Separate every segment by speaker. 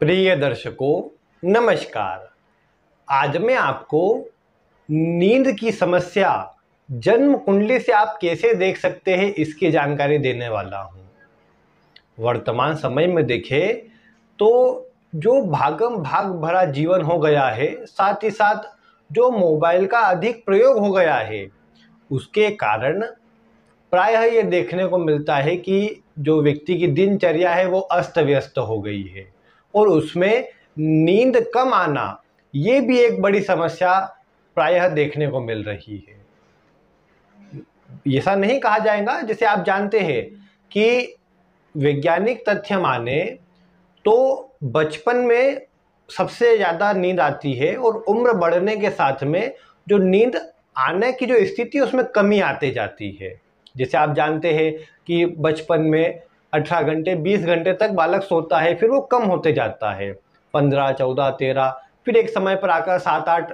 Speaker 1: प्रिय दर्शकों नमस्कार आज मैं आपको नींद की समस्या जन्म कुंडली से आप कैसे देख सकते हैं इसकी जानकारी देने वाला हूँ वर्तमान समय में देखें तो जो भागम भाग भरा जीवन हो गया है साथ ही साथ जो मोबाइल का अधिक प्रयोग हो गया है उसके कारण प्रायः ये देखने को मिलता है कि जो व्यक्ति की दिनचर्या है वो अस्त व्यस्त हो गई है और उसमें नींद कम आना ये भी एक बड़ी समस्या प्रायः देखने को मिल रही है ऐसा नहीं कहा जाएगा जैसे आप जानते हैं कि वैज्ञानिक तथ्य माने तो बचपन में सबसे ज़्यादा नींद आती है और उम्र बढ़ने के साथ में जो नींद आने की जो स्थिति उसमें कमी आते जाती है जैसे आप जानते हैं कि बचपन में अठारह घंटे बीस घंटे तक बालक सोता है फिर वो कम होते जाता है पंद्रह चौदह तेरह फिर एक समय पर आकर सात आठ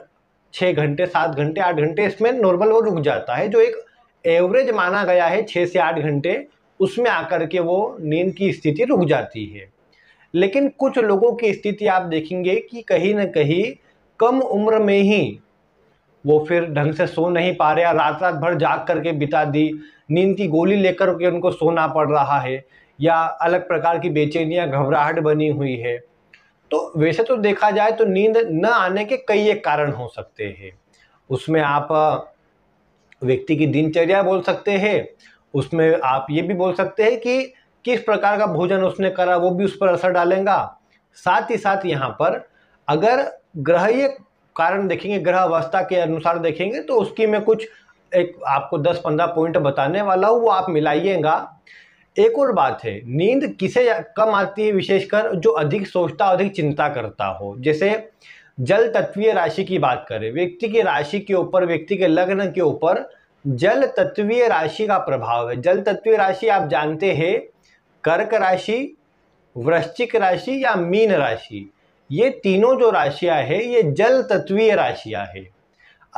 Speaker 1: छः घंटे सात घंटे आठ घंटे इसमें नॉर्मल वो रुक जाता है जो एक एवरेज माना गया है छः से आठ घंटे उसमें आकर के वो नींद की स्थिति रुक जाती है लेकिन कुछ लोगों की स्थिति आप देखेंगे कि कहीं ना कहीं कम उम्र में ही वो फिर ढंग से सो नहीं पा रहे रात रात भर जाग करके बिता दी नींद की गोली लेकर के उनको सोना पड़ रहा है या अलग प्रकार की बेचैनी या घबराहट बनी हुई है तो वैसे तो देखा जाए तो नींद न आने के कई एक कारण हो सकते हैं उसमें आप व्यक्ति की दिनचर्या बोल सकते हैं उसमें आप ये भी बोल सकते हैं कि किस प्रकार का भोजन उसने करा वो भी उस पर असर डालेगा साथ ही साथ यहाँ पर अगर ग्रह ये कारण देखेंगे ग्रह अवस्था के अनुसार देखेंगे तो उसकी मैं कुछ एक आपको 10-15 पॉइंट बताने वाला हूँ वो आप मिलाइएगा एक और बात है नींद किसे कम आती है विशेषकर जो अधिक सोचता अधिक चिंता करता हो जैसे जल तत्वीय राशि की बात करें व्यक्ति की राशि के ऊपर व्यक्ति के लग्न के ऊपर जल तत्वीय राशि का प्रभाव है जल तत्वीय राशि आप जानते हैं कर्क राशि वृश्चिक राशि या मीन राशि ये तीनों जो राशियां हैं ये जल तत्वीय राशियां हैं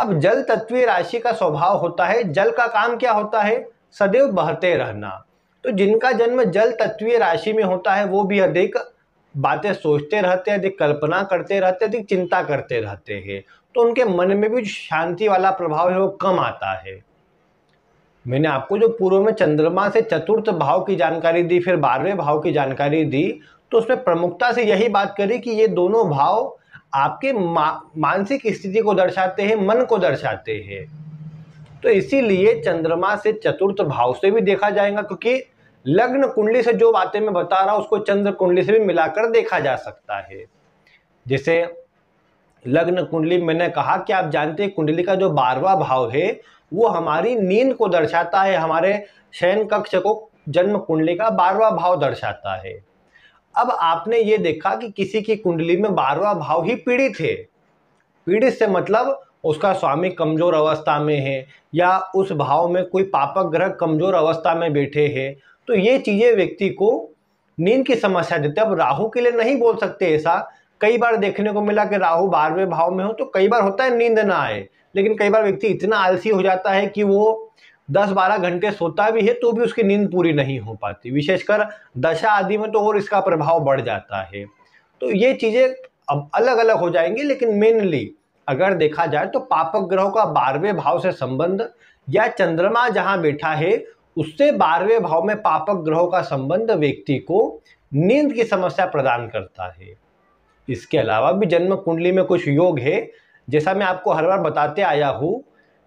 Speaker 1: अब जल तत्वीय राशि का स्वभाव होता है जल का काम क्या होता है सदैव बहते रहना तो जिनका जन्म जल तत्वीय राशि में होता है वो भी अधिक बातें सोचते रहते हैं अधिक कल्पना करते रहते अधिक चिंता करते रहते हैं तो उनके मन में भी शांति वाला प्रभाव है वो कम आता है मैंने आपको जो पूर्व में चंद्रमा से चतुर्थ भाव की जानकारी दी फिर बारहवें भाव की जानकारी दी तो उसमें प्रमुखता से यही बात करी कि ये दोनों भाव आपके मा, मानसिक स्थिति को दर्शाते हैं मन को दर्शाते हैं तो इसीलिए चंद्रमा से चतुर्थ भाव से भी देखा जाएगा क्योंकि लग्न कुंडली से जो बातें मैं बता रहा हूँ उसको चंद्र कुंडली से भी मिलाकर देखा जा सकता है जैसे लग्न कुंडली मैंने कहा कि आप जानते हैं कुंडली का जो बारवा भाव है वो हमारी नींद को दर्शाता है हमारे शयन कक्ष को जन्म कुंडली का बारवा भाव दर्शाता है अब आपने ये देखा कि किसी की कुंडली में बारवा भाव ही पीड़ित है पीड़ित से मतलब उसका स्वामी कमजोर अवस्था में है या उस भाव में कोई पापक ग्रह कमजोर अवस्था में बैठे हैं तो ये चीज़ें व्यक्ति को नींद की समस्या देते हैं अब राहु के लिए नहीं बोल सकते ऐसा कई बार देखने को मिला कि राहु बारहवें भाव में हो तो कई बार होता है नींद ना आए लेकिन कई बार व्यक्ति इतना आलसी हो जाता है कि वो दस बारह घंटे सोता भी है तो भी उसकी नींद पूरी नहीं हो पाती विशेषकर दशा आदि में तो और इसका प्रभाव बढ़ जाता है तो ये चीज़ें अब अलग अलग हो जाएंगी लेकिन मेनली अगर देखा जाए तो पापक ग्रहों का बारहवें भाव से संबंध या चंद्रमा जहाँ बैठा है उससे बारहवें भाव में पापक ग्रहों का संबंध व्यक्ति को नींद की समस्या प्रदान करता है इसके अलावा भी जन्म कुंडली में कुछ योग है जैसा मैं आपको हर बार बताते आया हूँ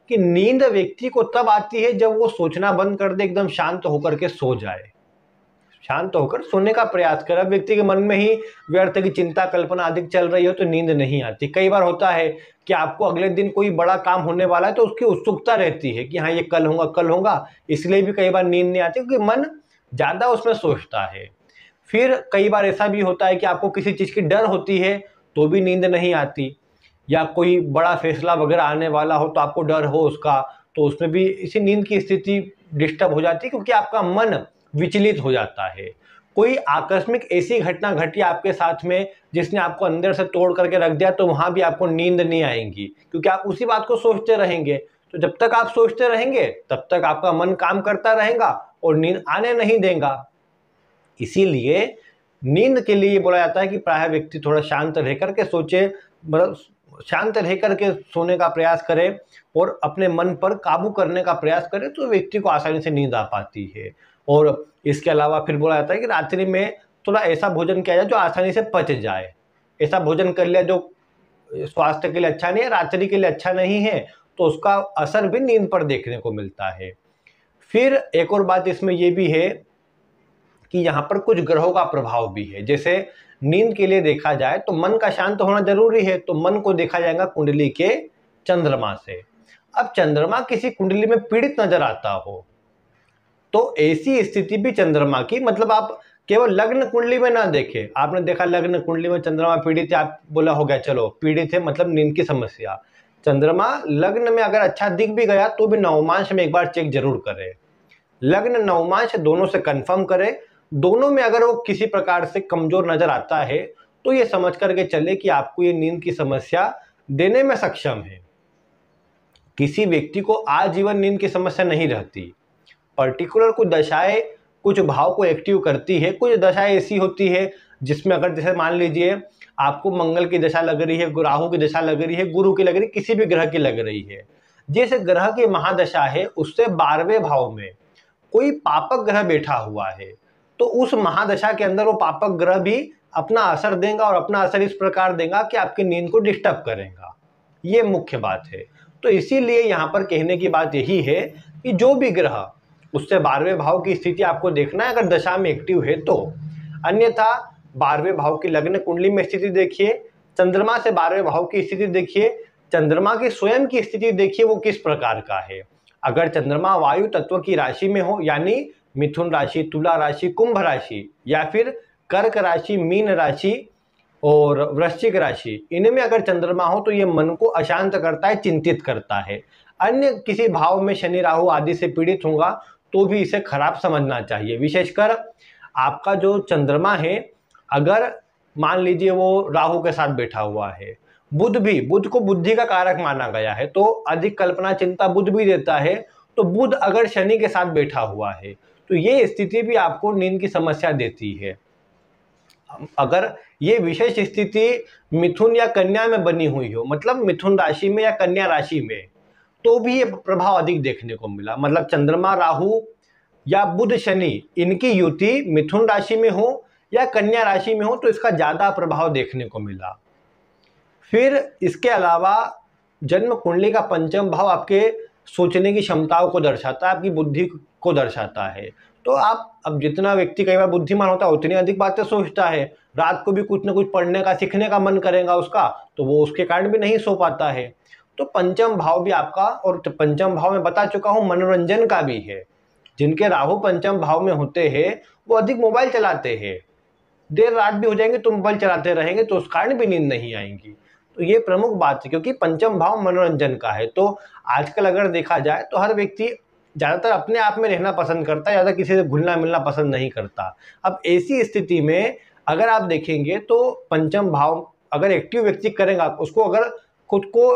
Speaker 1: कि नींद व्यक्ति को तब आती है जब वो सोचना बंद कर दे एकदम शांत होकर के सो जाए शांत होकर सोने का प्रयास करें अब व्यक्ति के मन में ही व्यर्थ की चिंता कल्पना अधिक चल रही हो तो नींद नहीं आती कई बार होता है कि आपको अगले दिन कोई बड़ा काम होने वाला है तो उसकी उत्सुकता रहती है कि हाँ ये कल होगा कल होगा इसलिए भी कई बार नींद नहीं आती क्योंकि मन ज़्यादा उसमें सोचता है फिर कई बार ऐसा भी होता है कि आपको किसी चीज़ की डर होती है तो भी नींद नहीं आती या कोई बड़ा फैसला वगैरह आने वाला हो तो आपको डर हो उसका तो उसमें भी इसी नींद की स्थिति डिस्टर्ब हो जाती है क्योंकि आपका मन विचलित हो जाता है कोई आकस्मिक ऐसी घटना घटी आपके साथ में जिसने आपको अंदर से तोड़ करके रख दिया तो वहां भी आपको नींद नहीं आएगी क्योंकि आप उसी बात को सोचते रहेंगे तो जब तक आप सोचते रहेंगे तब तक आपका मन काम करता रहेगा और नींद आने नहीं देगा इसीलिए नींद के लिए बोला जाता है कि प्राय व्यक्ति थोड़ा शांत रह करके सोचे मतलब शांत रह करके सोने का प्रयास करे और अपने मन पर काबू करने का प्रयास करे तो व्यक्ति को आसानी से नींद आ पाती है और इसके अलावा फिर बोला जाता है कि रात्रि में थोड़ा ऐसा भोजन किया जाए जो आसानी से पच जाए ऐसा भोजन कर लिया जो स्वास्थ्य के लिए अच्छा नहीं है रात्रि के लिए अच्छा नहीं है तो उसका असर भी नींद पर देखने को मिलता है फिर एक और बात इसमें यह भी है कि यहाँ पर कुछ ग्रहों का प्रभाव भी है जैसे नींद के लिए देखा जाए तो मन का शांत होना जरूरी है तो मन को देखा जाएगा कुंडली के चंद्रमा से अब चंद्रमा किसी कुंडली में पीड़ित नजर आता हो तो ऐसी स्थिति भी चंद्रमा की मतलब आप केवल लग्न कुंडली में ना देखे आपने देखा लग्न कुंडली में चंद्रमा पीड़ित है आप बोला हो गया चलो पीड़ित है मतलब नींद की समस्या चंद्रमा लग्न में अगर अच्छा दिख भी गया तो भी नवमांश में एक बार चेक जरूर करें लग्न नवमांश दोनों से कंफर्म करें दोनों में अगर वो किसी प्रकार से कमजोर नजर आता है तो ये समझ करके चले कि आपको ये नींद की समस्या देने में सक्षम है किसी व्यक्ति को आजीवन नींद की समस्या नहीं रहती पर्टिकुलर कुछ दशाएं कुछ भाव को एक्टिव करती है कुछ दशाएं ऐसी होती है जिसमें अगर जैसे मान लीजिए आपको मंगल की दशा लग रही है राहु की दशा लग रही है गुरु की लग रही है किसी भी ग्रह की लग रही है जैसे ग्रह की महादशा है उससे बारहवें भाव में कोई पापक ग्रह बैठा हुआ है तो उस महादशा के अंदर वो पापक ग्रह भी अपना असर देगा और अपना असर इस प्रकार देगा कि आपकी नींद को डिस्टर्ब करेगा ये मुख्य बात है तो इसीलिए यहाँ पर कहने की बात यही है कि जो भी ग्रह उससे बारहवें भाव की स्थिति आपको देखना है अगर दशा में एक्टिव है तो अन्यथा बारहवें भाव की लग्न कुंडली में स्थिति देखिए चंद्रमा से बारहवें भाव की स्थिति देखिए चंद्रमा की स्वयं की स्थिति देखिए वो किस प्रकार का है अगर चंद्रमा वायु तत्व की राशि में हो यानी मिथुन राशि तुला राशि कुंभ राशि या फिर कर्क राशि मीन राशि और वृश्चिक राशि इनमें अगर चंद्रमा हो तो ये मन को अशांत करता है चिंतित करता है अन्य किसी भाव में शनि राहु आदि से पीड़ित होगा तो भी इसे खराब समझना चाहिए विशेषकर आपका जो चंद्रमा है अगर मान लीजिए वो राहु के साथ बैठा हुआ है बुद्ध भी बुद्ध को बुद्धि का कारक माना गया है तो अधिक कल्पना चिंता बुद्ध भी देता है तो बुद्ध अगर शनि के साथ बैठा हुआ है तो ये स्थिति भी आपको नींद की समस्या देती है अगर ये विशेष स्थिति मिथुन या कन्या में बनी हुई हो मतलब मिथुन राशि में या कन्या राशि में तो भी ये प्रभाव अधिक देखने को मिला मतलब चंद्रमा राहु या बुध शनि इनकी युति मिथुन राशि में हो या कन्या राशि में हो तो इसका ज़्यादा प्रभाव देखने को मिला फिर इसके अलावा जन्म कुंडली का पंचम भाव आपके सोचने की क्षमताओं को दर्शाता है आपकी बुद्धि को दर्शाता है तो आप अब जितना व्यक्ति कई बार बुद्धिमान होता है उतनी अधिक बातें सोचता है रात को भी कुछ ना कुछ पढ़ने का सीखने का मन करेगा उसका तो वो उसके कारण भी नहीं सो पाता है तो पंचम भाव भी आपका और तो पंचम भाव में बता चुका हूँ मनोरंजन का भी है जिनके राहु पंचम भाव में होते हैं वो अधिक मोबाइल चलाते हैं देर रात भी हो जाएंगे तो मोबाइल चलाते रहेंगे तो उस कारण भी नींद नहीं आएंगी तो ये प्रमुख बात है क्योंकि पंचम भाव मनोरंजन का है तो आजकल अगर देखा जाए तो हर व्यक्ति ज़्यादातर अपने आप में रहना पसंद करता है ज़्यादा किसी से घुलना मिलना पसंद नहीं करता अब ऐसी स्थिति में अगर आप देखेंगे तो पंचम भाव अगर एक्टिव व्यक्ति करेगा उसको अगर खुद को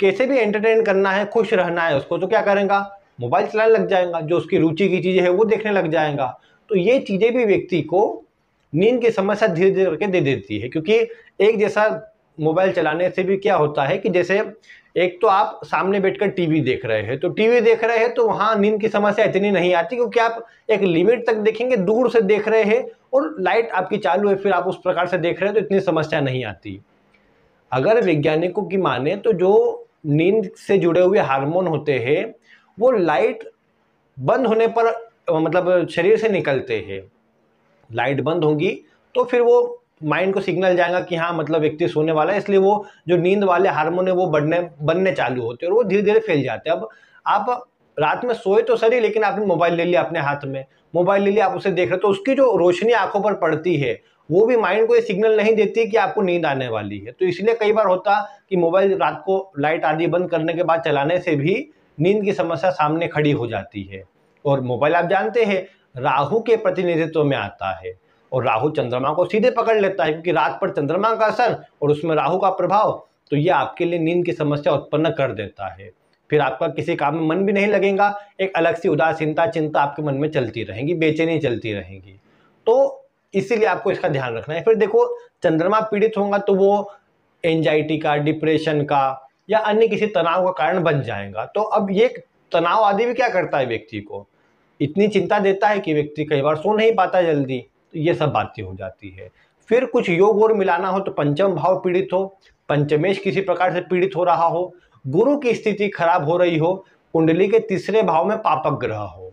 Speaker 1: कैसे भी एंटरटेन करना है खुश रहना है उसको तो क्या करेगा मोबाइल चलाने लग जाएगा जो उसकी रुचि की चीज़ें हैं वो देखने लग जाएगा तो ये चीज़ें भी व्यक्ति को नींद की समस्या धीरे धीरे करके दे देती है क्योंकि एक जैसा मोबाइल चलाने से भी क्या होता है कि जैसे एक तो आप सामने बैठकर टीवी देख रहे हैं तो टीवी देख रहे हैं तो वहाँ नींद की समस्या इतनी नहीं आती क्योंकि आप एक लिमिट तक देखेंगे दूर से देख रहे हैं और लाइट आपकी चालू है फिर आप उस प्रकार से देख रहे हैं तो इतनी समस्या नहीं आती अगर वैज्ञानिकों की माने तो जो नींद से जुड़े हुए हार्मोन होते हैं वो लाइट बंद होने पर मतलब शरीर से निकलते हैं लाइट बंद होगी तो फिर वो माइंड को सिग्नल जाएगा कि हाँ मतलब व्यक्ति सोने वाला है इसलिए वो जो नींद वाले हार्मोन है वो बढ़ने बनने चालू होते हैं और वो धीरे धीरे फैल जाते हैं अब आप रात में सोए तो सही लेकिन आपने मोबाइल ले लिया अपने हाथ में मोबाइल ले लिया आप उसे देख रहे तो उसकी जो रोशनी आंखों पर पड़ती है वो भी माइंड को ये सिग्नल नहीं देती कि आपको नींद आने वाली है तो इसलिए कई बार होता कि मोबाइल रात को लाइट आदि बंद करने के बाद चलाने से भी नींद की समस्या सामने खड़ी हो जाती है और मोबाइल आप जानते हैं राहु के प्रतिनिधित्व में आता है और राहु चंद्रमा को सीधे पकड़ लेता है क्योंकि रात पर चंद्रमा का असर और उसमें राहु का प्रभाव तो ये आपके लिए नींद की समस्या उत्पन्न कर देता है फिर आपका किसी काम में मन भी नहीं लगेगा एक अलग सी उदासीनता चिंता आपके मन में चलती रहेंगी बेचैनी चलती रहेंगी तो इसीलिए आपको इसका ध्यान रखना है फिर देखो चंद्रमा पीड़ित होगा तो वो एंजाइटी का डिप्रेशन का या अन्य किसी तनाव का कारण बन जाएगा तो अब ये तनाव आदि भी क्या करता है व्यक्ति को इतनी चिंता देता है कि व्यक्ति कई बार सो नहीं पाता जल्दी तो ये सब बातें हो जाती है फिर कुछ योग और मिलाना हो तो पंचम भाव पीड़ित हो पंचमेश किसी प्रकार से पीड़ित हो रहा हो गुरु की स्थिति खराब हो रही हो कुंडली के तीसरे भाव में पापक ग्रह हो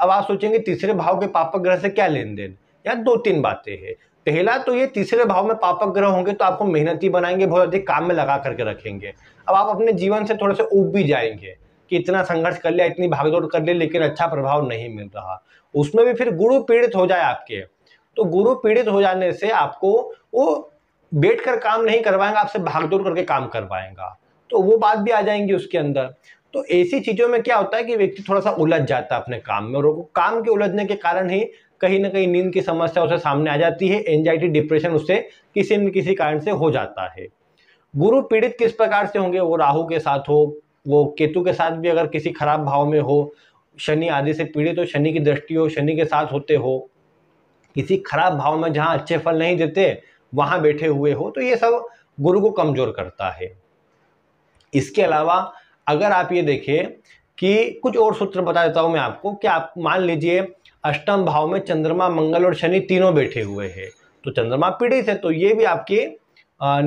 Speaker 1: अब आप सोचेंगे तीसरे भाव के पापक ग्रह से क्या लेन देन या दो तीन बातें हैं पहला तो ये तीसरे भाव में पापक ग्रह होंगे तो आपको मेहनती बनाएंगे बहुत अधिक काम में लगा करके रखेंगे अब आप अपने जीवन से थोड़े से उब भी जाएंगे कि इतना संघर्ष कर लिया इतनी भागदौड़ कर लिया लेकिन अच्छा प्रभाव नहीं मिल रहा उसमें भी फिर गुरु पीड़ित हो जाए आपके तो गुरु पीड़ित हो जाने से आपको वो बैठ कर काम नहीं करवाएंगा आपसे भागदौड़ करके काम करवाएंगा तो वो बात भी आ जाएंगी उसके अंदर तो ऐसी चीज़ों में क्या होता है कि व्यक्ति थोड़ा सा उलझ जाता है अपने काम में और काम के उलझने के कारण ही कहीं ना कहीं नींद की समस्या उसे सामने आ जाती है एंजाइटी डिप्रेशन उससे किसी न किसी कारण से हो जाता है गुरु पीड़ित किस प्रकार से होंगे वो राहु के साथ हो वो केतु के साथ भी अगर किसी खराब भाव में हो शनि आदि से पीड़ित हो शनि की दृष्टि हो शनि के साथ होते हो किसी खराब भाव में जहाँ अच्छे फल नहीं देते वहाँ बैठे हुए हो तो ये सब गुरु को कमज़ोर करता है इसके अलावा अगर आप ये देखिए कि कुछ और सूत्र बता देता हूँ मैं आपको कि आप मान लीजिए अष्टम भाव में चंद्रमा मंगल और शनि तीनों बैठे हुए हैं तो चंद्रमा पीड़ित है तो ये भी आपके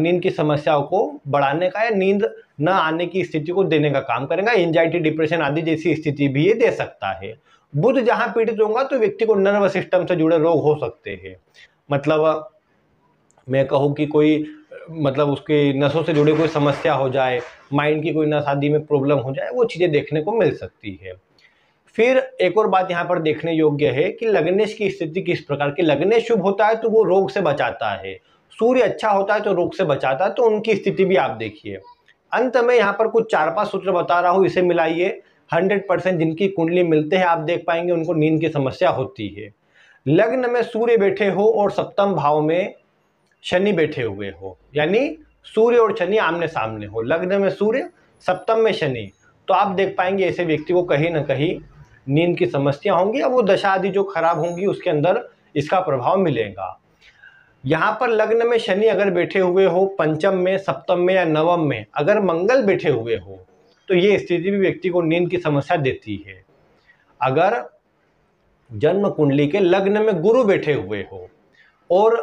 Speaker 1: नींद की समस्याओं को बढ़ाने का या नींद न आने की स्थिति को देने का काम करेगा एंजाइटी डिप्रेशन आदि जैसी स्थिति भी ये दे सकता है बुध जहाँ पीड़ित होगा तो व्यक्ति को नर्व सिस्टम से जुड़े रोग हो सकते हैं मतलब मैं कहूँ कि कोई मतलब उसके नसों से जुड़े कोई समस्या हो जाए माइंड की कोई नसादी में प्रॉब्लम हो जाए वो चीज़ें देखने को मिल सकती है फिर एक और बात यहाँ पर देखने योग्य है कि लग्नेश की स्थिति किस प्रकार की लग्नेश शुभ होता है तो वो रोग से बचाता है सूर्य अच्छा होता है तो रोग से बचाता है तो उनकी स्थिति भी आप देखिए अंत में यहाँ पर कुछ चार पांच सूत्र बता रहा हूँ इसे मिलाइए हंड्रेड परसेंट जिनकी कुंडली मिलते हैं आप देख पाएंगे उनको नींद की समस्या होती है लग्न में सूर्य बैठे हो और सप्तम भाव में शनि बैठे हुए हो यानी सूर्य और शनि आमने सामने हो लग्न में सूर्य सप्तम में शनि तो आप देख पाएंगे ऐसे व्यक्ति को कहीं ना कहीं नींद की समस्या होंगी अब वो दशा आदि जो खराब होंगी उसके अंदर इसका प्रभाव मिलेगा यहाँ पर लग्न में शनि अगर बैठे हुए हो पंचम में सप्तम में या नवम में अगर मंगल बैठे हुए हो तो ये स्थिति भी व्यक्ति को नींद की समस्या देती है अगर जन्म कुंडली के लग्न में गुरु बैठे हुए हो और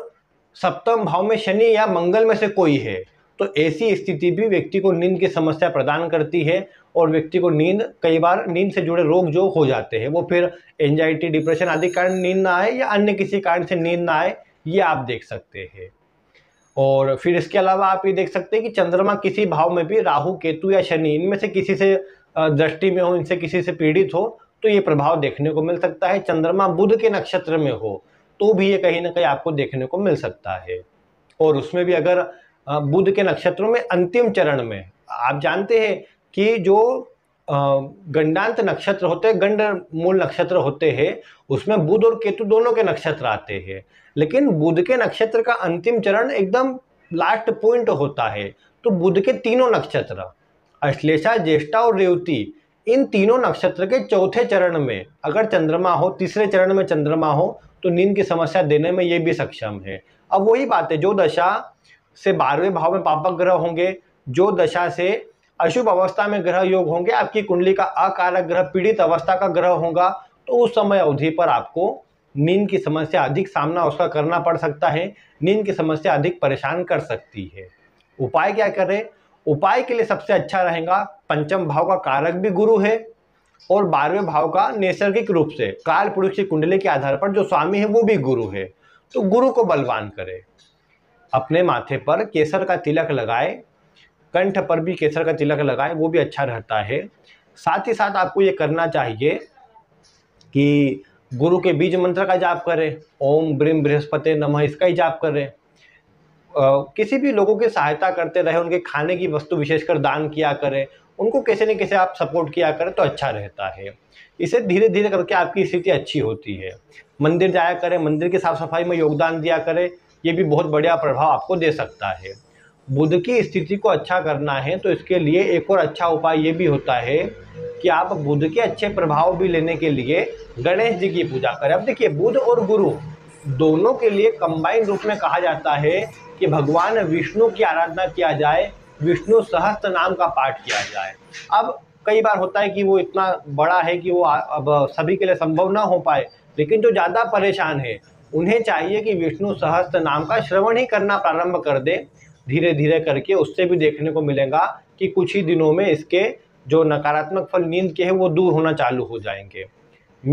Speaker 1: सप्तम भाव में शनि या मंगल में से कोई है तो ऐसी स्थिति भी व्यक्ति को नींद की समस्या प्रदान करती है और व्यक्ति को नींद कई बार नींद से जुड़े रोग जो हो जाते हैं वो फिर एंजाइटी डिप्रेशन आदि कारण नींद ना आए या अन्य किसी कारण से नींद ना आए ये आप देख सकते हैं और फिर इसके अलावा आप ये देख सकते हैं कि चंद्रमा किसी भाव में भी राहु केतु या शनि इनमें से किसी से दृष्टि में हो इनसे किसी से पीड़ित हो तो ये प्रभाव देखने को मिल सकता है चंद्रमा बुध के नक्षत्र में हो तो भी ये कहीं ना कहीं आपको देखने को मिल सकता है और उसमें भी अगर बुध के नक्षत्रों में अंतिम चरण में आप जानते हैं कि जो गंडांत नक्षत्र होते हैं गंड मूल नक्षत्र होते हैं उसमें बुध और केतु दोनों के नक्षत्र आते हैं लेकिन बुध के नक्षत्र का अंतिम चरण एकदम लास्ट पॉइंट होता है तो बुध के तीनों नक्षत्र अश्लेषा ज्येष्ठा और रेवती इन तीनों नक्षत्र के चौथे चरण में अगर चंद्रमा हो तीसरे चरण में चंद्रमा हो तो नींद की समस्या देने में ये भी सक्षम है अब वही बात है जो दशा से बारहवें भाव में पापक ग्रह होंगे जो दशा से अशुभ अवस्था में ग्रह योग होंगे आपकी कुंडली का अकारक ग्रह पीड़ित अवस्था का ग्रह होगा तो उस समय अवधि पर आपको नींद की समस्या अधिक सामना उसका करना पड़ सकता है नींद की समस्या अधिक परेशान कर सकती है उपाय क्या करें उपाय के लिए सबसे अच्छा रहेगा पंचम भाव का कारक भी गुरु है और बारहवें भाव का नैसर्गिक रूप से काल पुरुष की कुंडली के आधार पर जो स्वामी है वो भी गुरु है तो गुरु को बलवान करें अपने माथे पर केसर का तिलक लगाए कंठ पर भी केसर का तिलक लगाए वो भी अच्छा रहता है साथ ही साथ आपको ये करना चाहिए कि गुरु के बीज मंत्र का जाप करें ओम ब्रिम बृहस्पति नमः इसका ही जाप करें किसी भी लोगों की सहायता करते रहे उनके खाने की वस्तु विशेषकर दान किया करें उनको कैसे न कैसे आप सपोर्ट किया करें तो अच्छा रहता है इसे धीरे धीरे करके आपकी स्थिति अच्छी होती है मंदिर जाया करें मंदिर की साफ सफाई में योगदान दिया करें ये भी बहुत बढ़िया प्रभाव आपको दे सकता है बुध की स्थिति को अच्छा करना है तो इसके लिए एक और अच्छा उपाय ये भी होता है कि आप बुध के अच्छे प्रभाव भी लेने के लिए गणेश जी की पूजा करें अब देखिए बुध और गुरु दोनों के लिए कंबाइंड रूप में कहा जाता है कि भगवान विष्णु की आराधना किया जाए विष्णु सहस्त्र नाम का पाठ किया जाए अब कई बार होता है कि वो इतना बड़ा है कि वो अब सभी के लिए संभव ना हो पाए लेकिन जो ज़्यादा परेशान है उन्हें चाहिए कि विष्णु सहस्त्र नाम का श्रवण ही करना प्रारंभ कर दे धीरे धीरे करके उससे भी देखने को मिलेगा कि कुछ ही दिनों में इसके जो नकारात्मक फल नींद के हैं वो दूर होना चालू हो जाएंगे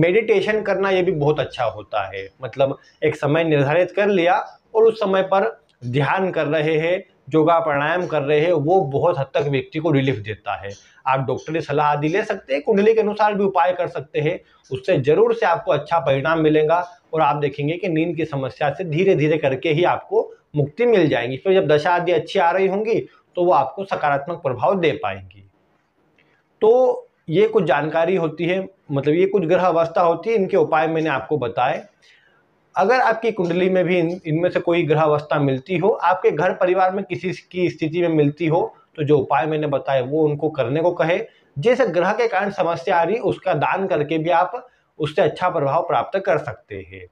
Speaker 1: मेडिटेशन करना ये भी बहुत अच्छा होता है मतलब एक समय निर्धारित कर लिया और उस समय पर ध्यान कर रहे हैं योगा प्राणायाम कर रहे हैं वो बहुत हद तक व्यक्ति को रिलीफ देता है आप डॉक्टरी सलाह आदि ले सकते हैं कुंडली के अनुसार भी उपाय कर सकते हैं उससे जरूर से आपको अच्छा परिणाम मिलेगा और आप देखेंगे कि नींद की समस्या से धीरे धीरे करके ही आपको मुक्ति मिल जाएगी फिर जब दशा आदि अच्छी आ रही होंगी तो वो आपको सकारात्मक प्रभाव दे पाएंगी तो ये कुछ जानकारी होती है मतलब ये कुछ ग्रह अवस्था होती है इनके उपाय मैंने आपको बताए अगर आपकी कुंडली में भी इनमें से कोई ग्रह अवस्था मिलती हो आपके घर परिवार में किसी की स्थिति में मिलती हो तो जो उपाय मैंने बताए वो उनको करने को कहे जिस ग्रह के कारण समस्या आ रही उसका दान करके भी आप उससे अच्छा प्रभाव प्राप्त कर सकते हैं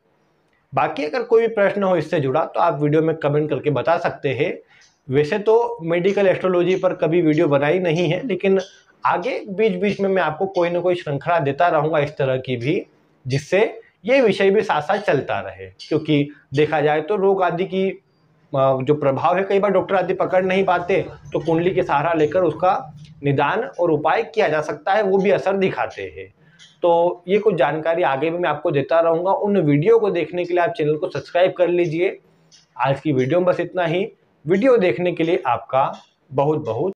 Speaker 1: बाकी अगर कोई भी प्रश्न हो इससे जुड़ा तो आप वीडियो में कमेंट करके बता सकते हैं वैसे तो मेडिकल एस्ट्रोलॉजी पर कभी वीडियो बनाई नहीं है लेकिन आगे बीच बीच में मैं आपको कोई ना कोई श्रृंखला देता रहूँगा इस तरह की भी जिससे ये विषय भी साथ साथ चलता रहे क्योंकि देखा जाए तो रोग आदि की जो प्रभाव है कई बार डॉक्टर आदि पकड़ नहीं पाते तो कुंडली के सहारा लेकर उसका निदान और उपाय किया जा सकता है वो भी असर दिखाते हैं तो ये कुछ जानकारी आगे भी मैं आपको देता रहूँगा उन वीडियो को देखने के लिए आप चैनल को सब्सक्राइब कर लीजिए आज की वीडियो में बस इतना ही वीडियो देखने के लिए आपका बहुत बहुत